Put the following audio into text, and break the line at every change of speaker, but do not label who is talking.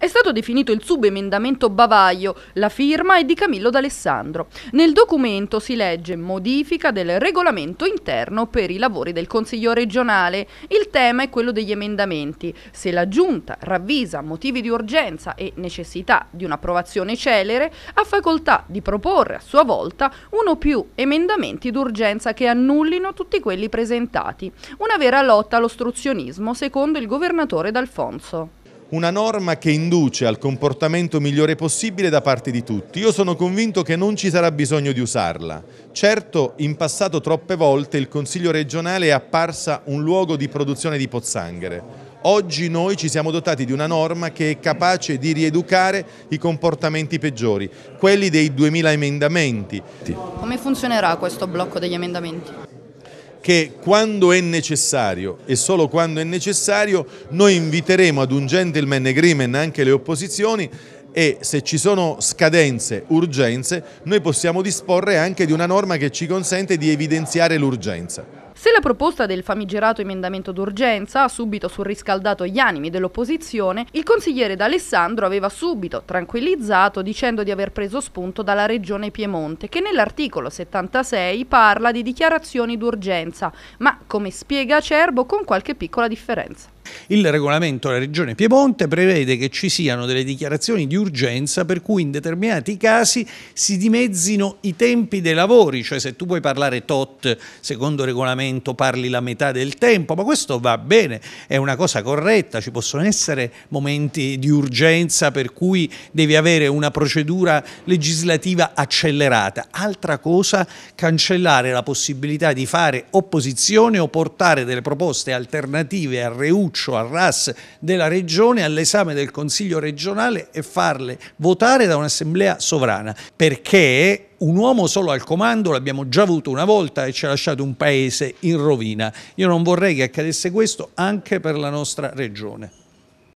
È stato definito il subemendamento Bavaglio, la firma è di Camillo D'Alessandro. Nel documento si legge modifica del regolamento interno per i lavori del Consiglio regionale. Il tema è quello degli emendamenti. Se la Giunta ravvisa motivi di urgenza e necessità di un'approvazione celere, ha facoltà di proporre a sua volta uno o più emendamenti d'urgenza che annullino tutti quelli presentati. Una vera lotta all'ostruzionismo, secondo il governatore D'Alfonso
una norma che induce al comportamento migliore possibile da parte di tutti. Io sono convinto che non ci sarà bisogno di usarla. Certo, in passato troppe volte il Consiglio regionale è apparsa un luogo di produzione di pozzanghere. Oggi noi ci siamo dotati di una norma che è capace di rieducare i comportamenti peggiori, quelli dei 2000 emendamenti.
Come funzionerà questo blocco degli emendamenti?
che quando è necessario e solo quando è necessario noi inviteremo ad un gentleman agreement anche le opposizioni e se ci sono scadenze, urgenze, noi possiamo disporre anche di una norma che ci consente di evidenziare l'urgenza.
Se la proposta del famigerato emendamento d'urgenza ha subito surriscaldato gli animi dell'opposizione, il consigliere D'Alessandro aveva subito tranquillizzato dicendo di aver preso spunto dalla regione Piemonte, che nell'articolo 76 parla di dichiarazioni d'urgenza, ma come spiega Acerbo con qualche piccola differenza.
Il regolamento della Regione Piemonte prevede che ci siano delle dichiarazioni di urgenza per cui in determinati casi si dimezzino i tempi dei lavori, cioè se tu puoi parlare tot secondo regolamento Parlamento parli la metà del tempo, ma questo va bene, è una cosa corretta, ci possono essere momenti di urgenza per cui devi avere una procedura legislativa accelerata. Altra cosa, cancellare la possibilità di fare opposizione o portare delle proposte alternative al Reuccio, al RAS della Regione, all'esame del Consiglio regionale e farle votare da un'assemblea sovrana, perché un uomo solo al comando l'abbiamo già avuto una volta e ci ha lasciato un paese in rovina. Io non vorrei che accadesse questo anche per la nostra regione.